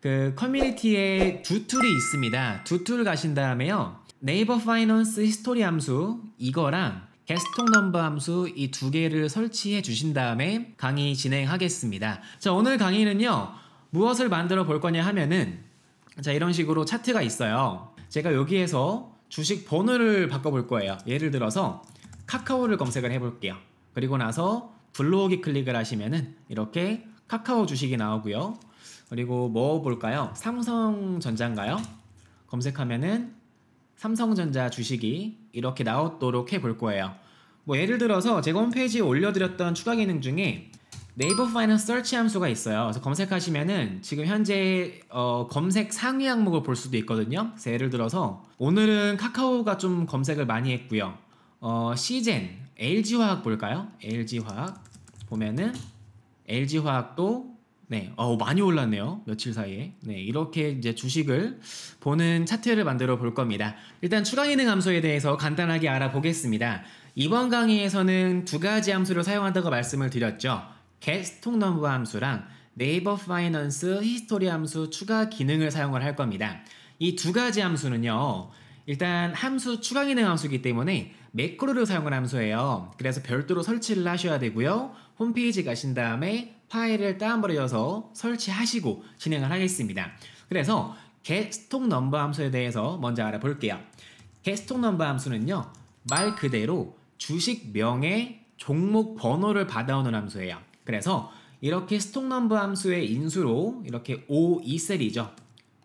그 커뮤니티에 두 툴이 있습니다. 두 툴 가신 다음에요. 네이버 파이낸스 히스토리 함수 이거랑 게스통 넘버 함수 이 두 개를 설치해 주신 다음에 강의 진행하겠습니다. 자, 오늘 강의는요. 무엇을 만들어 볼 거냐 하면은 자, 이런 식으로 차트가 있어요. 제가 여기에서 주식 번호를 바꿔 볼 거예요. 예를 들어서 카카오를 검색을 해 볼게요. 그리고 나서 블로그 클릭을 하시면은 이렇게 카카오 주식이 나오고요. 그리고 뭐 볼까요? 삼성전자인가요? 검색하면은 삼성전자 주식이 이렇게 나오도록 해 볼 거예요. 뭐 예를 들어서 제가 홈페이지에 올려드렸던 추가 기능 중에 네이버 파이낸스 서치 함수가 있어요. 그래서 검색하시면은 지금 현재 어, 검색 상위 항목을 볼 수도 있거든요. 그래서 예를 들어서 오늘은 카카오가 좀 검색을 많이 했고요. 어, 시젠, LG화학 볼까요? LG화학 보면은 LG화학도 네, 어, 많이 올랐네요. 며칠 사이에. 네, 이렇게 이제 주식을 보는 차트를 만들어 볼 겁니다. 일단 추가 기능 함수에 대해서 간단하게 알아보겠습니다. 이번 강의에서는 두 가지 함수를 사용한다고 말씀을 드렸죠. get 스톡 넘버 함수랑 네이버 파이낸스 히스토리 함수 추가 기능을 사용을 할 겁니다. 이 두 가지 함수는요. 일단 함수 추가 기능 함수이기 때문에 매크로를 사용한 함수예요. 그래서 별도로 설치를 하셔야 되고요. 홈페이지 가신 다음에 파일을 다운받으셔서 설치하시고 진행을 하겠습니다. 그래서 getStockNumber 함수에 대해서 먼저 알아볼게요. getStockNumber 함수는요. 말 그대로 주식명의 종목 번호를 받아오는 함수예요. 그래서 이렇게 스톡넘버 함수의 인수로 이렇게 O2셀이죠. E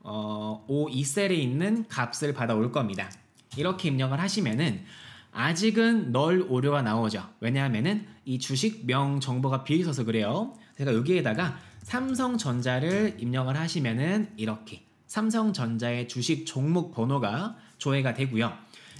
어, O2셀에 e 있는 값을 받아올 겁니다. 이렇게 입력을 하시면은 아직은 널 오류가 나오죠. 왜냐하면은 이 주식명 정보가 비어 있어서 그래요. 제가 여기에다가 삼성전자를 입력을 하시면은 이렇게 삼성전자의 주식 종목 번호가 조회가 되고요.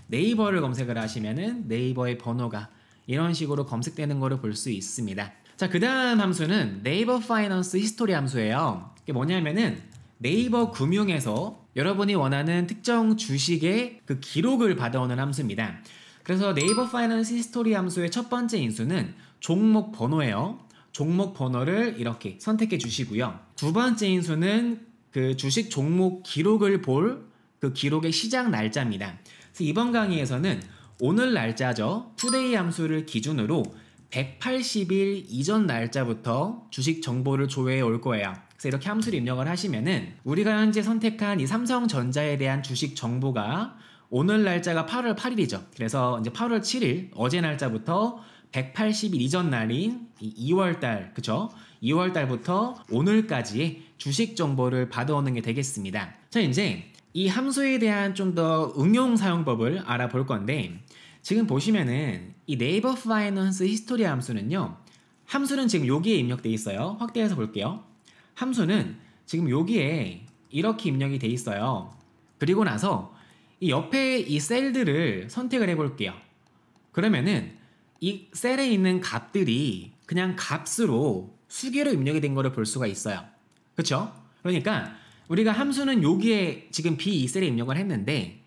네이버를 검색을 하시면은 네이버의 번호가 이런 식으로 검색되는 거를 볼 수 있습니다. 자, 그 다음 함수는 네이버 파이낸스 히스토리 함수예요. 이게 뭐냐면은 네이버 금융에서 여러분이 원하는 특정 주식의 그 기록을 받아오는 함수입니다. 그래서 네이버 파이낸스 히스토리 함수의 첫 번째 인수는 종목 번호예요. 종목 번호를 이렇게 선택해 주시고요. 두 번째 인수는 그 주식 종목 기록을 볼 그 기록의 시작 날짜입니다. 그래서 이번 강의에서는 오늘 날짜죠. 투데이 함수를 기준으로 180일 이전 날짜부터 주식 정보를 조회해 올 거예요. 그래서 이렇게 함수를 입력을 하시면은 우리가 현재 선택한 이 삼성전자에 대한 주식 정보가 오늘 날짜가 8월 8일이죠. 그래서 이제 8월 7일 어제 날짜부터 180일 이전 날인 2월달 그쵸? 2월달부터 오늘까지의 주식 정보를 받아오는 게 되겠습니다. 자 이제 이 함수에 대한 좀 더 응용 사용법을 알아볼 건데 지금 보시면은 이 네이버 파이낸스 히스토리 함수는요. 함수는 지금 여기에 입력돼 있어요. 확대해서 볼게요. 함수는 지금 여기에 이렇게 입력이 돼 있어요. 그리고 나서 이 옆에 이 셀들을 선택을 해볼게요. 그러면은 이 셀에 있는 값들이 그냥 값으로 수기로 입력이 된 거를 볼 수가 있어요. 그렇죠? 그러니까 우리가 함수는 여기에 지금 B 2 셀에 입력을 했는데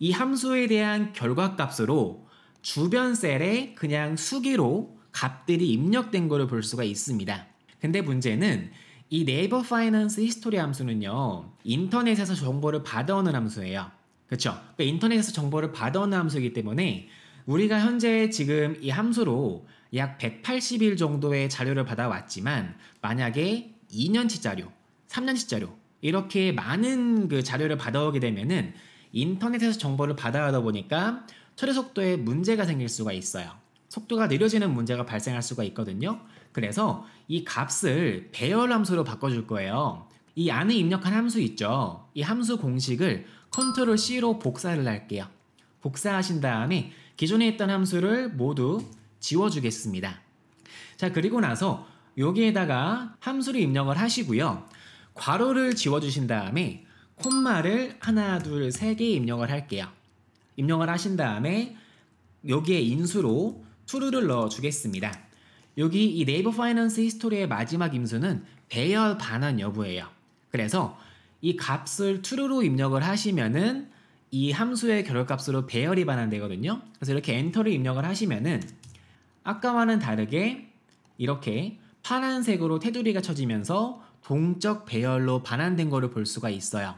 이 함수에 대한 결과값으로 주변 셀에 그냥 수기로 값들이 입력된 거를 볼 수가 있습니다. 근데 문제는 이 네이버 파이낸스 히스토리 함수는요. 인터넷에서 정보를 받아오는 함수예요. 그렇죠? 그러니까 인터넷에서 정보를 받아오는 함수이기 때문에 우리가 현재 지금 이 함수로 약 180일 정도의 자료를 받아왔지만 만약에 2년치 자료, 3년치 자료 이렇게 많은 그 자료를 받아오게 되면은 인터넷에서 정보를 받아오다 보니까 처리 속도에 문제가 생길 수가 있어요. 속도가 느려지는 문제가 발생할 수가 있거든요. 그래서 이 값을 배열 함수로 바꿔줄 거예요. 이 안에 입력한 함수 있죠. 이 함수 공식을 컨트롤 C로 복사를 할게요. 복사하신 다음에 기존에 있던 함수를 모두 지워주겠습니다. 자 그리고 나서 여기에다가 함수를 입력을 하시고요. 괄호를 지워주신 다음에 콤마를 하나 둘세 개 입력을 할게요. 입력을 하신 다음에 여기에 인수로 true를 넣어주겠습니다. 여기 이 네이버 파이낸스 히스토리의 마지막 인수는 배열 반환 여부예요. 그래서 이 값을 true로 입력을 하시면은 이 함수의 결합값으로 배열이 반환되거든요. 그래서 이렇게 엔터를 입력을 하시면은 아까와는 다르게 이렇게 파란색으로 테두리가 쳐지면서 동적 배열로 반환된 거를 볼 수가 있어요.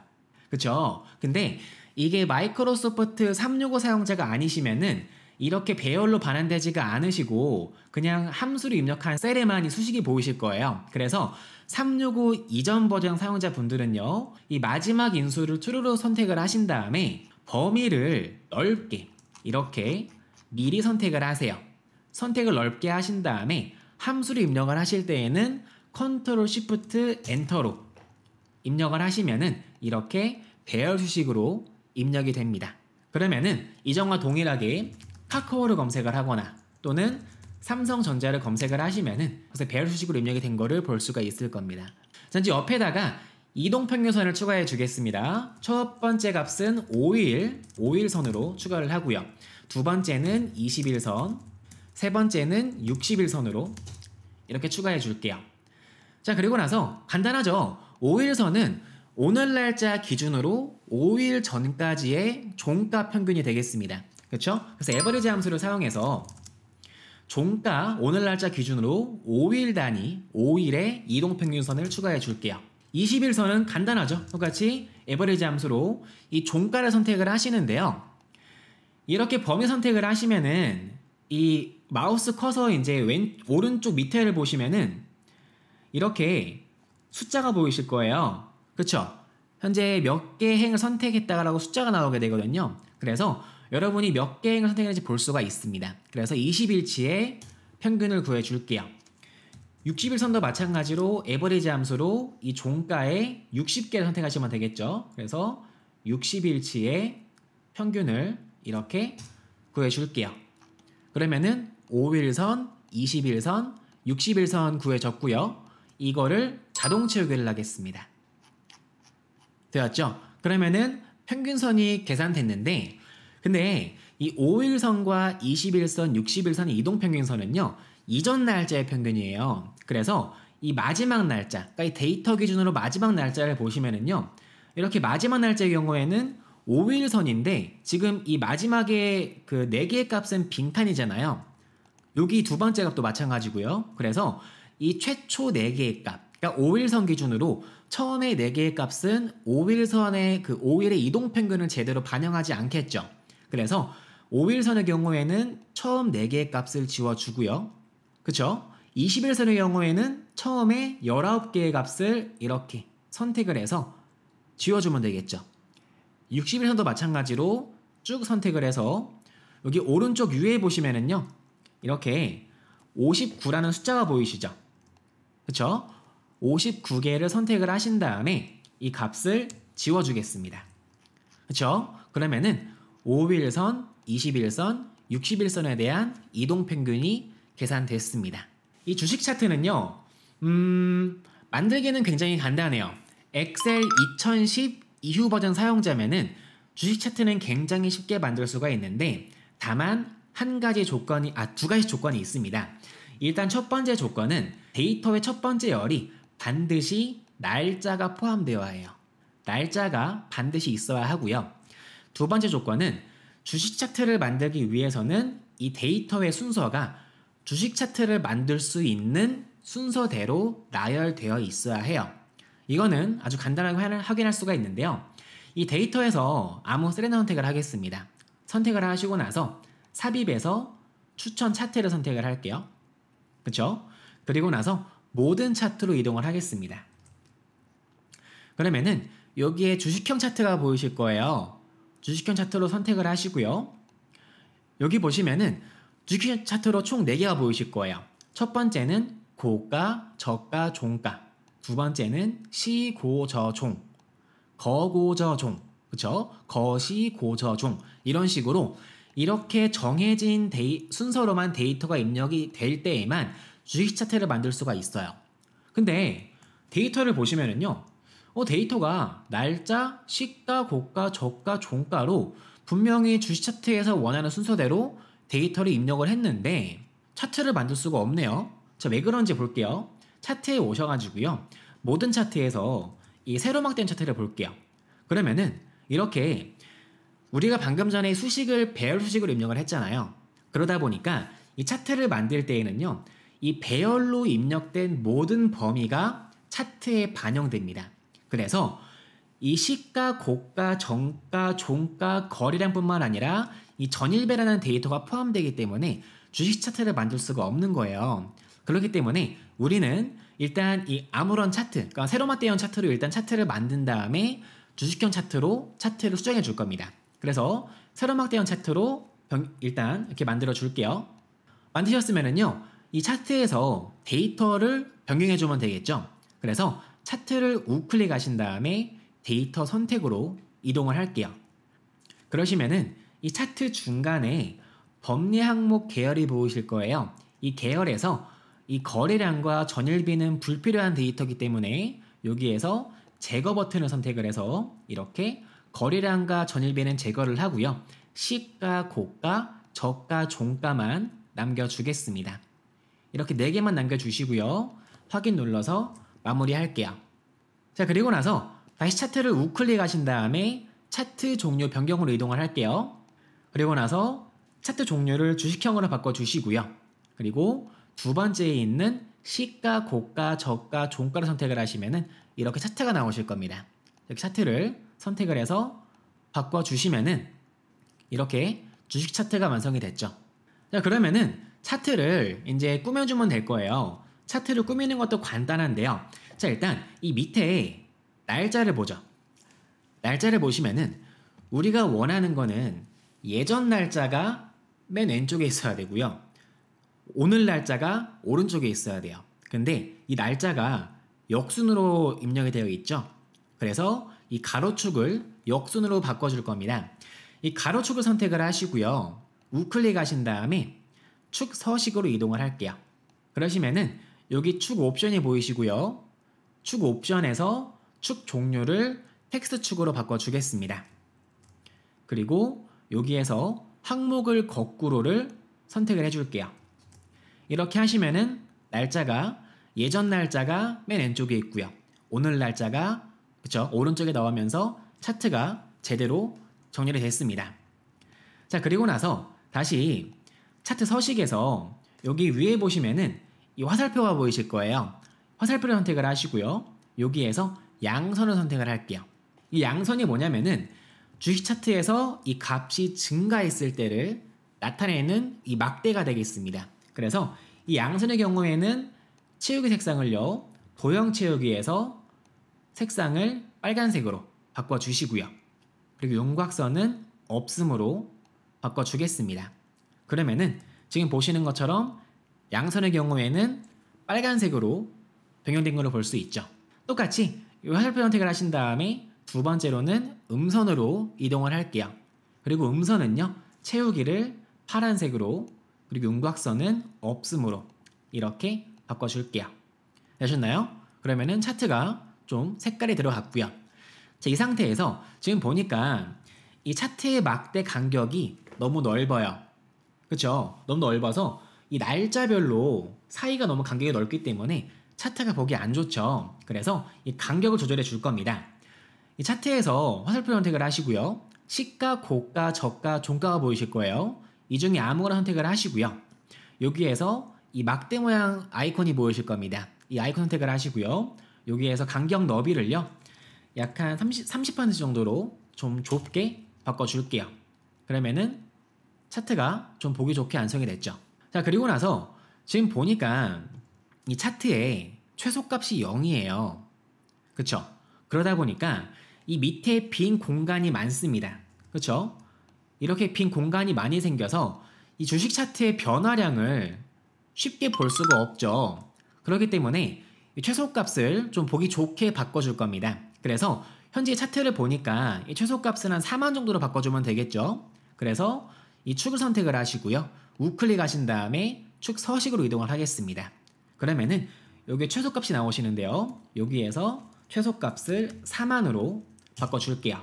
그쵸? 근데 이게 마이크로소프트 365 사용자가 아니시면은 이렇게 배열로 반환되지가 않으시고 그냥 함수를 입력한 셀에만 이 수식이 보이실 거예요. 그래서 365 이전 버전 사용자분들은요. 이 마지막 인수를 true로 선택을 하신 다음에 범위를 넓게 이렇게 미리 선택을 하세요. 선택을 넓게 하신 다음에 함수를 입력을 하실 때에는 컨트롤 시프트 엔터로 입력을 하시면은 이렇게 배열 수식으로 입력이 됩니다. 그러면은 이전과 동일하게 카카오를 검색을 하거나 또는 삼성전자를 검색을 하시면은 그래서 배열 수식으로 입력이 된 거를 볼 수가 있을 겁니다. 자, 이제 옆에다가 이동평균선을 추가해 주겠습니다. 첫 번째 값은 5일, 5일선으로 추가를 하고요. 두 번째는 20일선, 세 번째는 60일선으로 이렇게 추가해 줄게요. 자, 그리고 나서 간단하죠? 5일선은 오늘 날짜 기준으로 5일 전까지의 종가 평균이 되겠습니다. 그쵸 그래서 에버리지 함수를 사용해서 종가 오늘 날짜 기준으로 5일 단위 5일의 이동평균선을 추가해 줄게요 20일선은 간단하죠 똑같이 에버리지 함수로 이 종가를 선택을 하시는데요 이렇게 범위 선택을 하시면은 이 마우스 커서 이제 왼 오른쪽 밑에를 보시면은 이렇게 숫자가 보이실 거예요 그쵸 현재 몇 개 행을 선택했다라고 숫자가 나오게 되거든요 그래서 여러분이 몇 개행을 선택했는지 볼 수가 있습니다. 그래서 2 0일치의 평균을 구해줄게요. 60일선도 마찬가지로 에버리지 함수로 이 종가에 60개를 선택하시면 되겠죠. 그래서 6 0일치의 평균을 이렇게 구해줄게요. 그러면은 5일선, 20일선, 60일선 구해졌고요. 이거를 자동 채우기를 하겠습니다. 되었죠? 그러면은 평균선이 계산됐는데 근데 이 5일선과 21선, 60일선의 이동평균선은요. 이전 날짜의 평균이에요. 그래서 이 마지막 날짜, 그러니까 이 데이터 기준으로 마지막 날짜를 보시면은요. 이렇게 마지막 날짜의 경우에는 5일선인데 지금 이 마지막에 그 4개의 값은 빙판이잖아요. 여기 두 번째 값도 마찬가지고요. 그래서 이 최초 4개의 값, 그러니까 5일선 기준으로 처음에 4개의 값은 5일선의 그 5일의 이동 평균을 제대로 반영하지 않겠죠. 그래서 5일선의 경우에는 처음 4개의 값을 지워주고요. 그쵸? 20일선의 경우에는 처음에 19개의 값을 이렇게 선택을 해서 지워주면 되겠죠. 60일선도 마찬가지로 쭉 선택을 해서 여기 오른쪽 위에 보시면은요. 이렇게 59라는 숫자가 보이시죠? 그쵸? 59개를 선택을 하신 다음에 이 값을 지워주겠습니다. 그쵸? 그러면은 5일선, 20일선, 60일선에 대한 이동 평균이 계산됐습니다. 이 주식 차트는요. 음, 만들기는 굉장히 간단해요. 엑셀 2010 이후 버전 사용자면은 주식 차트는 굉장히 쉽게 만들 수가 있는데 다만 한 가지 조건이 아두 가지 조건이 있습니다. 일단 첫 번째 조건은 데이터의 첫 번째 열이 반드시 날짜가 포함되어야 해요. 날짜가 반드시 있어야 하고요. 두 번째 조건은 주식 차트를 만들기 위해서는 이 데이터의 순서가 주식 차트를 만들 수 있는 순서대로 나열되어 있어야 해요. 이거는 아주 간단하게 확인할 수가 있는데요. 이 데이터에서 아무 세레나 선택을 하겠습니다. 선택을 하시고 나서 삽입에서 추천 차트를 선택을 할게요. 그렇죠? 그리고 나서 모든 차트로 이동을 하겠습니다. 그러면은 여기에 주식형 차트가 보이실 거예요. 주식형 차트로 선택을 하시고요. 여기 보시면은 주식형 차트로 총 4개가 보이실 거예요. 첫 번째는 고가, 저가, 종가. 두 번째는 시, 고, 저, 종. 거, 고, 저, 종. 그쵸? 거, 시, 고, 저, 종. 이런 식으로 이렇게 정해진 데이, 순서로만 데이터가 입력이 될 때에만 주식 차트를 만들 수가 있어요. 근데 데이터를 보시면은요. 어, 데이터가 날짜, 시가, 고가, 저가, 종가로 분명히 주식 차트에서 원하는 순서대로 데이터를 입력을 했는데 차트를 만들 수가 없네요. 자, 왜 그런지 볼게요. 차트에 오셔가지고요. 모든 차트에서 이 세로막된 차트를 볼게요. 그러면은 이렇게 우리가 방금 전에 수식을 배열 수식으로 입력을 했잖아요. 그러다 보니까 이 차트를 만들 때에는요. 이 배열로 입력된 모든 범위가 차트에 반영됩니다. 그래서 이 시가, 고가, 정가, 종가, 거래량뿐만 아니라 이 전일배라는 데이터가 포함되기 때문에 주식 차트를 만들 수가 없는 거예요. 그렇기 때문에 우리는 일단 이 아무런 차트, 그러니까 세로마대형 차트로 일단 차트를 만든 다음에 주식형 차트로 차트를 수정해 줄 겁니다. 그래서 세로막대형 차트로 병, 일단 이렇게 만들어 줄게요. 만드셨으면은요, 이 차트에서 데이터를 변경해 주면 되겠죠. 그래서 차트를 우클릭하신 다음에 데이터 선택으로 이동을 할게요. 그러시면은 이 차트 중간에 법리 항목 계열이 보이실 거예요. 이 계열에서 이 거래량과 전일비는 불필요한 데이터이기 때문에 여기에서 제거 버튼을 선택을 해서 이렇게 거래량과 전일비는 제거를 하고요. 시가, 고가, 저가, 종가만 남겨주겠습니다. 이렇게 4개만 남겨주시고요. 확인 눌러서 마무리할게요. 자, 그리고 나서 다시 차트를 우클릭하신 다음에 차트 종류 변경으로 이동을 할게요. 그리고 나서 차트 종류를 주식형으로 바꿔주시고요. 그리고 두 번째에 있는 시가, 고가, 저가, 종가를 선택을 하시면은 이렇게 차트가 나오실 겁니다. 이렇게 차트를 선택을 해서 바꿔주시면은 이렇게 주식 차트가 완성이 됐죠. 자, 그러면은 차트를 이제 꾸며주면 될 거예요. 차트를 꾸미는 것도 간단한데요. 자, 일단 이 밑에 날짜를 보죠. 날짜를 보시면은 우리가 원하는 거는 예전 날짜가 맨 왼쪽에 있어야 되고요. 오늘 날짜가 오른쪽에 있어야 돼요. 근데 이 날짜가 역순으로 입력이 되어 있죠. 그래서 이 가로축을 역순으로 바꿔줄 겁니다. 이 가로축을 선택을 하시고요. 우클릭 하신 다음에 축 서식으로 이동을 할게요. 그러시면은 여기 축 옵션이 보이시고요. 축 옵션에서 축 종류를 텍스트 축으로 바꿔주겠습니다. 그리고 여기에서 항목을 거꾸로를 선택을 해줄게요. 이렇게 하시면은 날짜가 예전 날짜가 맨 왼쪽에 있고요. 오늘 날짜가 그쵸 오른쪽에 나오면서 차트가 제대로 정리를 됐습니다. 자 그리고 나서 다시 차트 서식에서 여기 위에 보시면은 이 화살표가 보이실 거예요. 화살표를 선택을 하시고요. 여기에서 양선을 선택을 할게요. 이 양선이 뭐냐면은 주식 차트에서 이 값이 증가했을 때를 나타내는 이 막대가 되겠습니다. 그래서 이 양선의 경우에는 채우기 색상을요. 도형 채우기에서 색상을 빨간색으로 바꿔주시고요. 그리고 용곽선은 없음으로 바꿔주겠습니다. 그러면은 지금 보시는 것처럼 양선의 경우에는 빨간색으로 변경된 걸로 볼 수 있죠. 똑같이 이 화살표 선택을 하신 다음에 두 번째로는 음선으로 이동을 할게요. 그리고 음선은요. 채우기를 파란색으로 그리고 윤곽선은 없음으로 이렇게 바꿔줄게요. 되셨나요? 그러면은 차트가 좀 색깔이 들어갔고요. 자, 이 상태에서 지금 보니까 이 차트의 막대 간격이 너무 넓어요. 그렇죠? 너무 넓어서 이 날짜별로 사이가 너무 간격이 넓기 때문에 차트가 보기 안 좋죠. 그래서 이 간격을 조절해 줄 겁니다. 이 차트에서 화살표 선택을 하시고요. 시가, 고가, 저가, 종가가 보이실 거예요. 이 중에 아무거나 선택을 하시고요. 여기에서 이 막대 모양 아이콘이 보이실 겁니다. 이 아이콘 선택을 하시고요. 여기에서 간격 너비를요. 약 한 30, 30% 정도로 좀 좁게 바꿔줄게요. 그러면은 차트가 좀 보기 좋게 완성이 됐죠. 자, 그리고 나서 지금 보니까 이 차트에 최소값이 0이에요. 그쵸? 그러다 보니까 이 밑에 빈 공간이 많습니다. 그쵸? 이렇게 빈 공간이 많이 생겨서 이 주식 차트의 변화량을 쉽게 볼 수가 없죠. 그렇기 때문에 최소값을 좀 보기 좋게 바꿔줄 겁니다. 그래서 현재 차트를 보니까 이 최소값은 한 4만 정도로 바꿔주면 되겠죠. 그래서 이 축을 선택을 하시고요. 우클릭 하신 다음에 축 서식으로 이동을 하겠습니다. 그러면은 여기 최소값이 나오시는데요. 여기에서 최소값을 4만으로 바꿔줄게요.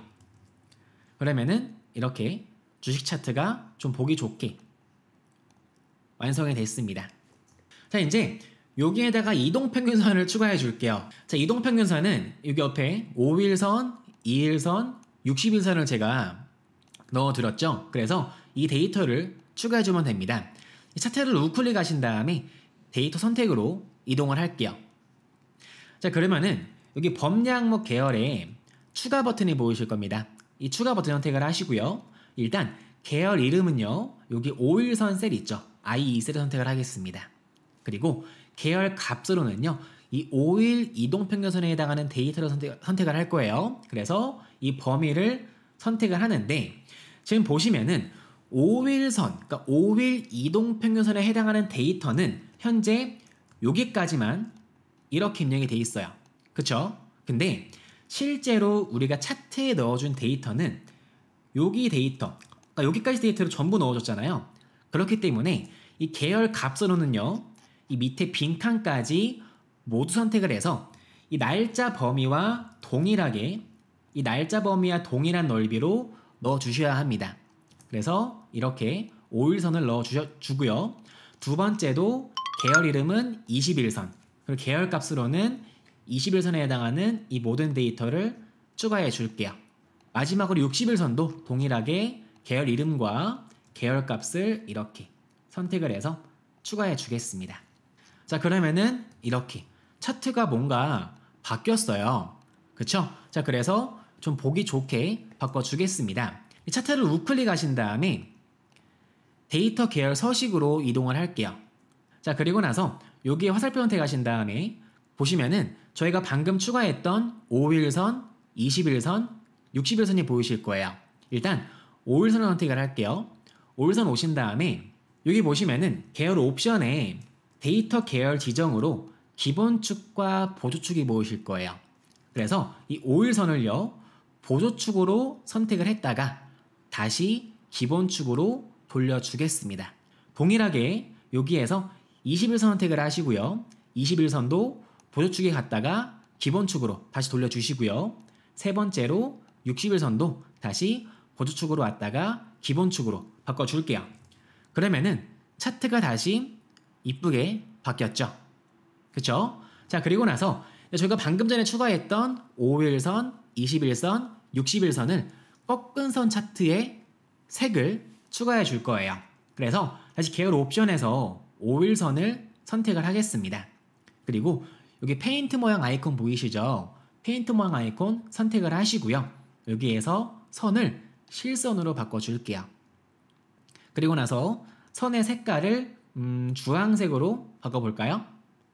그러면은 이렇게 주식 차트가 좀 보기 좋게 완성이 됐습니다. 자 이제 여기에다가 이동평균선을 추가해 줄게요. 자 이동평균선은 여기 옆에 5일선, 2일선, 60일선을 제가 넣어드렸죠. 그래서 이 데이터를 추가해주면 됩니다. 차트를 우클릭하신 다음에 데이터 선택으로 이동을 할게요. 자 그러면은 여기 범례 목 계열에 추가 버튼이 보이실 겁니다. 이 추가 버튼 선택을 하시고요. 일단 계열 이름은요. 여기 5일선 셀 있죠. IE 셀을 선택을 하겠습니다. 그리고 계열 값으로는요. 이 5일 이동평균선에 해당하는 데이터를 선택, 을할 거예요. 그래서 이 범위를 선택을 하는데 지금 보시면은 5일선, 그러니까 5일 이동 평균선에 해당하는 데이터는 현재 여기까지만 이렇게 입력이 돼 있어요. 그쵸? 근데 실제로 우리가 차트에 넣어준 데이터는 여기 데이터, 그러니까 여기까지 데이터를 전부 넣어줬잖아요. 그렇기 때문에 이 계열 값으로는요, 이 밑에 빈칸까지 모두 선택을 해서 이 날짜 범위와 동일하게 이 날짜 범위와 동일한 넓이로 넣어주셔야 합니다. 그래서 이렇게 5일선을 넣어주고요. 두 번째도 계열 이름은 21선 그리고 계열 값으로는 21선에 해당하는 이 모든 데이터를 추가해 줄게요. 마지막으로 60일선도 동일하게 계열 이름과 계열 값을 이렇게 선택을 해서 추가해 주겠습니다. 자 그러면은 이렇게 차트가 뭔가 바뀌었어요. 그쵸? 자 그래서 좀 보기 좋게 바꿔주겠습니다. 이 차트를 우클릭하신 다음에 데이터 계열 서식으로 이동을 할게요. 자 그리고 나서 여기에 화살표 선택 하신 다음에 보시면은 저희가 방금 추가했던 5일선, 20일선, 60일선이 보이실 거예요. 일단 5일선을 선택을 할게요. 5일선 오신 다음에 여기 보시면은 계열 옵션에 데이터 계열 지정으로 기본축과 보조축이 보이실 거예요. 그래서 이 5일선을요. 보조축으로 선택을 했다가 다시 기본축으로 돌려주겠습니다. 동일하게 여기에서 21선 선택을 하시고요. 21선도 보조축에 갔다가 기본축으로 다시 돌려주시고요. 세 번째로 61선도 다시 보조축으로 왔다가 기본축으로 바꿔줄게요. 그러면은 차트가 다시 이쁘게 바뀌었죠. 그쵸? 자 그리고 나서 저희가 방금 전에 추가했던 5일선, 21선, 60일선을 꺾은 선 차트에 색을 추가해 줄 거예요. 그래서 다시 계열 옵션에서 5일선을 선택을 하겠습니다. 그리고 여기 페인트 모양 아이콘 보이시죠? 페인트 모양 아이콘 선택을 하시고요. 여기에서 선을 실선으로 바꿔줄게요. 그리고 나서 선의 색깔을 음, 주황색으로 바꿔볼까요?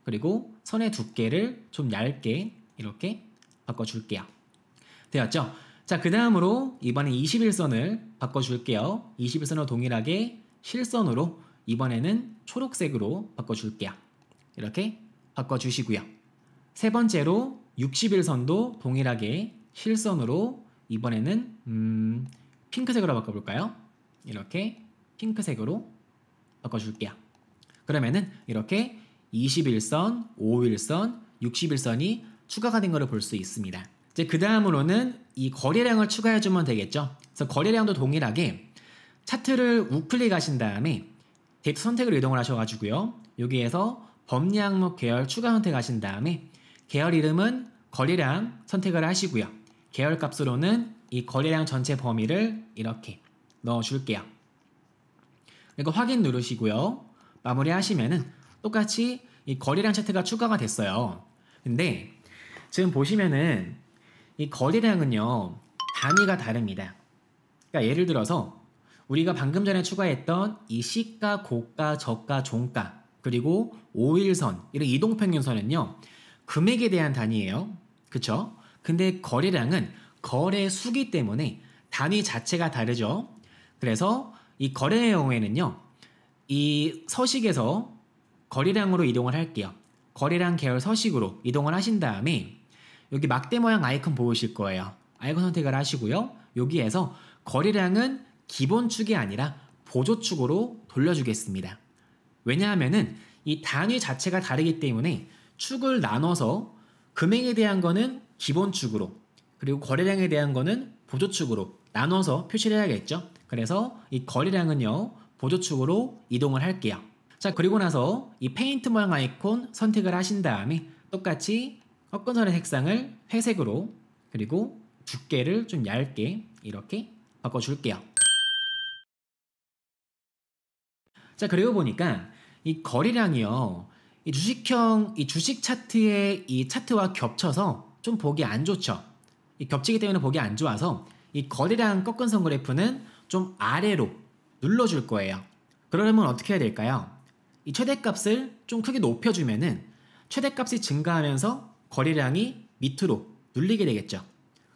그리고 선의 두께를 좀 얇게 이렇게 바꿔줄게요. 되었죠? 자, 그 다음으로 이번에 21선을 바꿔줄게요. 21선을 동일하게 실선으로 이번에는 초록색으로 바꿔줄게요. 이렇게 바꿔주시고요. 세 번째로 61선도 동일하게 실선으로 이번에는 음, 핑크색으로 바꿔볼까요? 이렇게 핑크색으로 바꿔줄게요. 그러면은 이렇게 21선, 5 1선 61선이 추가가 된 것을 볼 수 있습니다. 이제 그 다음으로는 이 거래량을 추가해주면 되겠죠. 그래서 거래량도 동일하게 차트를 우클릭하신 다음에 데이터 선택을 이동을 하셔가지고요. 여기에서 범위 항목 계열 추가 선택하신 다음에 계열 이름은 거래량 선택을 하시고요. 계열 값으로는 이 거래량 전체 범위를 이렇게 넣어줄게요. 그리고 그러니까 확인 누르시고요. 마무리 하시면은 똑같이 이 거래량 차트가 추가가 됐어요. 근데 지금 보시면은 이 거래량은요 단위가 다릅니다. 그러니까 예를 들어서 우리가 방금 전에 추가했던 이 시가, 고가, 저가, 종가 그리고 5일선 이런 이동평균선은요 금액에 대한 단위예요. 그쵸? 근데 거래량은 거래 수기 때문에 단위 자체가 다르죠. 그래서 이 거래의 경우에는요 이 서식에서 거래량으로 이동을 할게요. 거래량 계열 서식으로 이동을 하신 다음에 여기 막대 모양 아이콘 보이실 거예요. 아이콘 선택을 하시고요. 여기에서 거리량은 기본축이 아니라 보조축으로 돌려주겠습니다. 왜냐하면이 단위 자체가 다르기 때문에 축을 나눠서 금액에 대한 거는 기본축으로 그리고 거래량에 대한 거는 보조축으로 나눠서 표시를 해야겠죠. 그래서 이 거래량은요 보조축으로 이동을 할게요. 자 그리고 나서 이 페인트 모양 아이콘 선택을 하신 다음에 똑같이 꺾은 선의 색상을 회색으로 그리고 두께를 좀 얇게 이렇게 바꿔줄게요. 자 그리고 보니까 이 거리량이요. 이 주식형 이 주식 차트의 이 차트와 겹쳐서 좀 보기 안 좋죠. 이 겹치기 때문에 보기 안 좋아서 이 거리량 꺾은 선 그래프는 좀 아래로 눌러줄 거예요. 그러려면 어떻게 해야 될까요? 이 최대값을 좀 크게 높여주면은 최대값이 증가하면서 거래량이 밑으로 눌리게 되겠죠.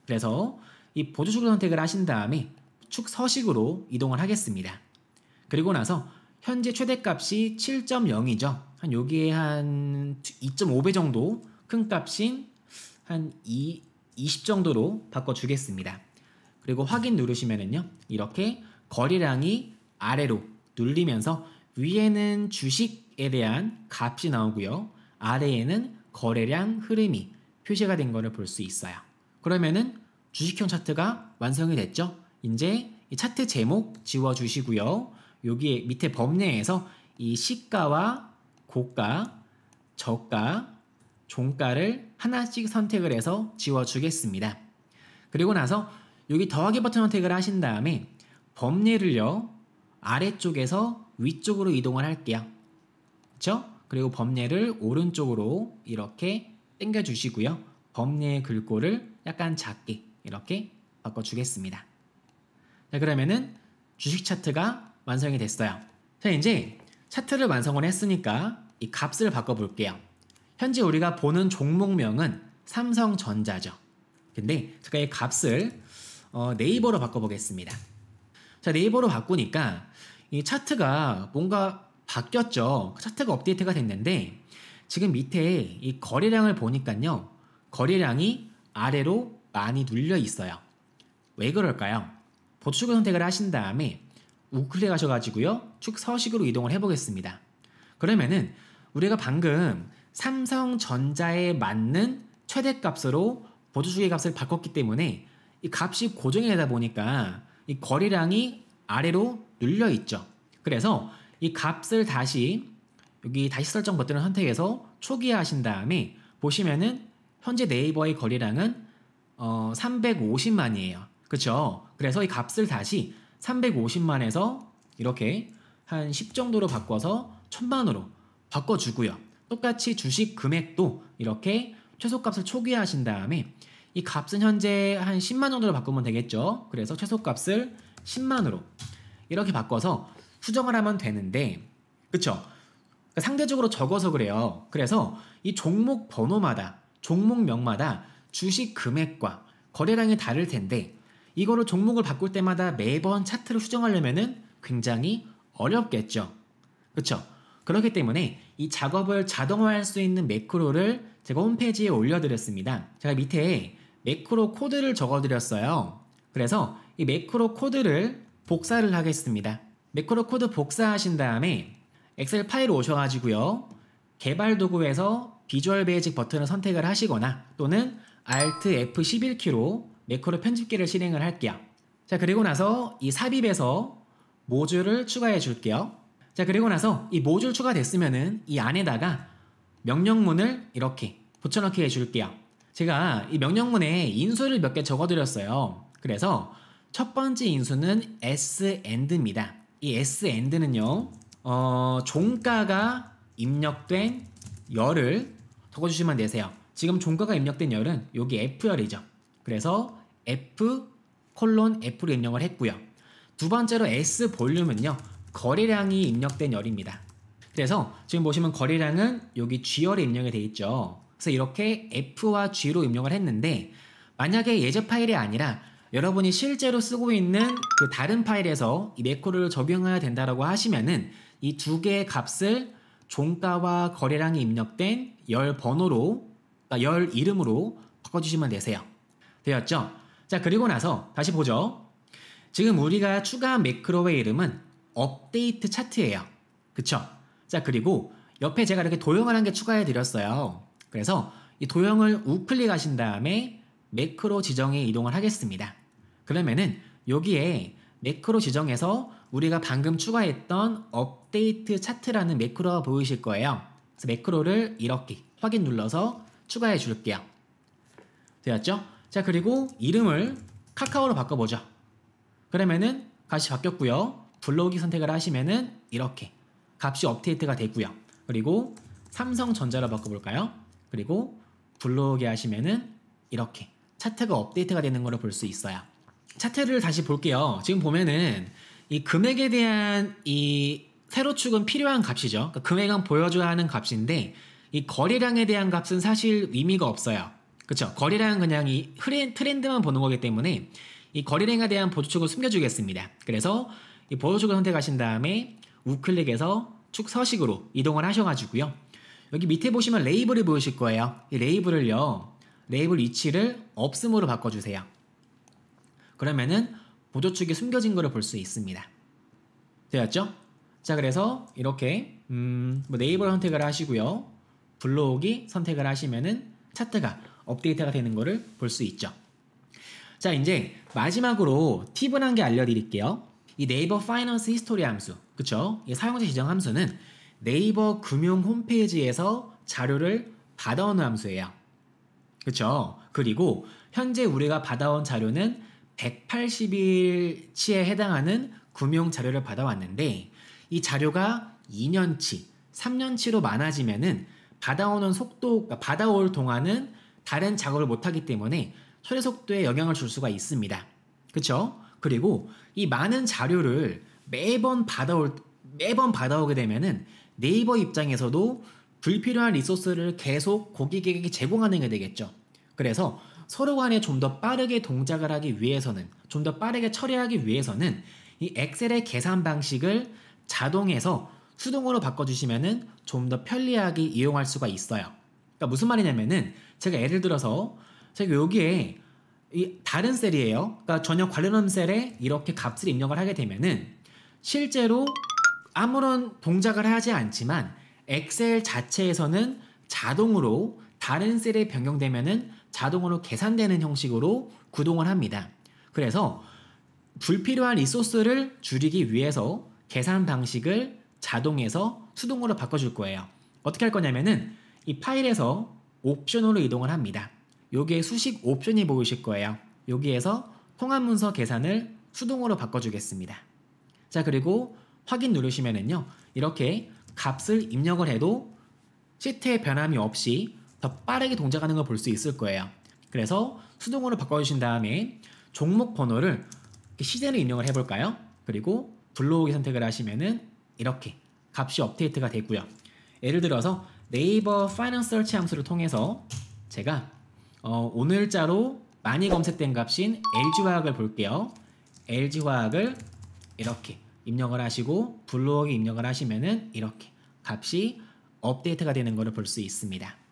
그래서 이 보조축을 선택을 하신 다음에 축 서식으로 이동을 하겠습니다. 그리고 나서 현재 최대값이 7.0이죠. 한 여기에 한 2.5배 정도 큰 값인 한 2, 20 정도로 바꿔주겠습니다. 그리고 확인 누르시면은요. 이렇게 거래량이 아래로 눌리면서 위에는 주식에 대한 값이 나오고요. 아래에는 거래량 흐름이 표시가 된 것을 볼 수 있어요. 그러면은 주식형 차트가 완성이 됐죠? 이제 이 차트 제목 지워주시고요. 여기 밑에 범례에서 이 시가와 고가, 저가, 종가를 하나씩 선택을 해서 지워주겠습니다. 그리고 나서 여기 더하기 버튼 선택을 하신 다음에 범례를요 아래쪽에서 위쪽으로 이동을 할게요. 그렇죠? 그리고 범례를 오른쪽으로 이렇게 당겨 주시고요. 범례의 글꼴을 약간 작게 이렇게 바꿔 주겠습니다. 자, 그러면은 주식 차트가 완성이 됐어요. 자, 이제 차트를 완성을 했으니까 이 값을 바꿔 볼게요. 현재 우리가 보는 종목명은 삼성전자죠. 근데 제가 이 값을 어, 네이버로 바꿔보겠습니다. 자, 네이버로 바꾸니까 이 차트가 뭔가 바뀌었죠. 그 차트가 업데이트가 됐는데 지금 밑에 이 거래량을 보니까요. 거래량이 아래로 많이 눌려 있어요. 왜 그럴까요? 보축을 선택을 하신 다음에 우클릭 하셔가지고요. 축 서식으로 이동을 해보겠습니다. 그러면은 우리가 방금 삼성전자에 맞는 최대값으로 보조주의 값을 바꿨기 때문에 이 값이 고정이 되다 보니까 이 거래량이 아래로 눌려 있죠. 그래서 이 값을 다시 여기 다시 설정 버튼을 선택해서 초기화 하신 다음에 보시면은 현재 네이버의 거리량은 어 350만이에요. 그렇죠? 그래서 이 값을 다시 350만에서 이렇게 한 10 정도로 바꿔서 1000만으로 바꿔주고요. 똑같이 주식 금액도 이렇게 최소값을 초기화하신 다음에 이 값은 현재 한 10만 정도로 바꾸면 되겠죠. 그래서 최소값을 10만으로 이렇게 바꿔서 수정을 하면 되는데 그쵸? 그 상대적으로 적어서 그래요. 그래서 이 종목 번호마다 종목명마다 주식 금액과 거래량이 다를 텐데 이거를 종목을 바꿀 때마다 매번 차트를 수정하려면 굉장히 어렵겠죠. 그렇죠? 그렇기 때문에 이 작업을 자동화할 수 있는 매크로를 제가 홈페이지에 올려드렸습니다. 제가 밑에 매크로 코드를 적어드렸어요. 그래서 이 매크로 코드를 복사를 하겠습니다. 매크로 코드 복사하신 다음에 엑셀 파일 오셔가지고요. 개발 도구에서 비주얼 베이직 버튼을 선택을 하시거나 또는 Alt F11키로 매크로 편집기를 실행을 할게요. 자 그리고 나서 이 삽입에서 모듈을 추가해 줄게요. 자 그리고 나서 이 모듈 추가됐으면은 이 안에다가 명령문을 이렇게 붙여넣기 해줄게요. 제가 이 명령문에 인수를 몇 개 적어드렸어요. 그래서 첫 번째 인수는 s&입니다. 이 S 엔드는요. 어, 종가가 입력된 열을 적어 주시면 되세요. 지금 종가가 입력된 열은 여기 F열이죠. 그래서 F 콜론 F로 입력을 했고요. 두 번째로 S 볼륨은요. 거래량이 입력된 열입니다. 그래서 지금 보시면 거래량은 여기 G열에 입력이 돼 있죠. 그래서 이렇게 F와 G로 입력을 했는데 만약에 예제 파일이 아니라 여러분이 실제로 쓰고 있는 그 다른 파일에서 이 매크로를 적용해야 된다라고 하시면은 이 두 개의 값을 종가와 거래량이 입력된 열 번호로 그러니까 열 이름으로 바꿔주시면 되세요. 되었죠? 자 그리고 나서 다시 보죠. 지금 우리가 추가한 매크로의 이름은 업데이트 차트예요. 그쵸? 자 그리고 옆에 제가 이렇게 도형을 한 개 추가해 드렸어요. 그래서 이 도형을 우클릭하신 다음에 매크로 지정에 이동을 하겠습니다. 그러면은 여기에 매크로 지정해서 우리가 방금 추가했던 업데이트 차트라는 매크로가 보이실 거예요. 그래서 매크로를 이렇게 확인 눌러서 추가해 줄게요. 되었죠? 자 그리고 이름을 카카오로 바꿔보죠. 그러면은 값이 바뀌었고요. 블로기 선택을 하시면은 이렇게 값이 업데이트가 되고요. 그리고 삼성전자로 바꿔볼까요? 그리고 블로기 하시면은 이렇게 차트가 업데이트가 되는 걸볼수 있어요. 차트를 다시 볼게요. 지금 보면은 이 금액에 대한 이세로 축은 필요한 값이죠. 그러니까 금액은 보여줘야 하는 값인데 이 거래량에 대한 값은 사실 의미가 없어요. 그렇죠? 거래량은 그냥 이 트렌드만 보는 거기 때문에 이 거래량에 대한 보조축을 숨겨주겠습니다. 그래서 이 보조축을 선택하신 다음에 우클릭해서축 서식으로 이동을 하셔가지고요. 여기 밑에 보시면 레이블이 보이실 거예요. 이 레이블을요. 레이블 위치를 없음으로 바꿔주세요. 그러면은 보조축이 숨겨진 거를 볼 수 있습니다. 되었죠? 자 그래서 이렇게 음, 뭐네이버 선택을 하시고요. 블로그기 선택을 하시면은 차트가 업데이트가 되는 거를 볼 수 있죠. 자 이제 마지막으로 팁을 한개 알려드릴게요. 이 네이버 파이낸스 히스토리 함수, 그쵸? 이 사용자 지정 함수는 네이버 금융 홈페이지에서 자료를 받아오는 함수예요. 그쵸? 그리고 현재 우리가 받아온 자료는 180일치에 해당하는 구명 자료를 받아왔는데 이 자료가 2년치, 3년치로 많아지면은 받아오는 속도, 받아올 동안은 다른 작업을 못하기 때문에 처리 속도에 영향을 줄 수가 있습니다. 그렇 그리고 이 많은 자료를 매번 받아올 매번 받아오게 되면은 네이버 입장에서도 불필요한 리소스를 계속 고객에게 제공하는 게 되겠죠. 그래서 서로 간에 좀 더 빠르게 동작을 하기 위해서는 좀 더 빠르게 처리하기 위해서는 이 엑셀의 계산 방식을 자동에서 수동으로 바꿔주시면은 좀 더 편리하게 이용할 수가 있어요. 그러니까 무슨 말이냐면은 제가 예를 들어서 제가 여기에 이 다른 셀이에요. 그러니까 전혀 관련없는 셀에 이렇게 값을 입력을 하게 되면은 실제로 아무런 동작을 하지 않지만 엑셀 자체에서는 자동으로 다른 셀에 변경되면은 자동으로 계산되는 형식으로 구동을 합니다. 그래서 불필요한 리소스를 줄이기 위해서 계산 방식을 자동에서 수동으로 바꿔줄 거예요. 어떻게 할 거냐면은 이 파일에서 옵션으로 이동을 합니다. 여기에 수식 옵션이 보이실 거예요. 여기에서 통합 문서 계산을 수동으로 바꿔주겠습니다. 자 그리고 확인 누르시면은요 이렇게 값을 입력을 해도 시트의 변함이 없이 더 빠르게 동작하는 걸 볼 수 있을 거예요. 그래서 수동으로 바꿔주신 다음에 종목 번호를 시제를 입력을 해볼까요? 그리고 불러오기 선택을 하시면은 이렇게 값이 업데이트가 되고요. 예를 들어서 네이버 파이낸스 설치 함수를 통해서 제가 어, 오늘자로 많이 검색된 값인 LG화학을 볼게요. LG화학을 이렇게 입력을 하시고 블로그 에 입력을 하시면은 이렇게 값이 업데이트가 되는 것을 볼 수 있습니다.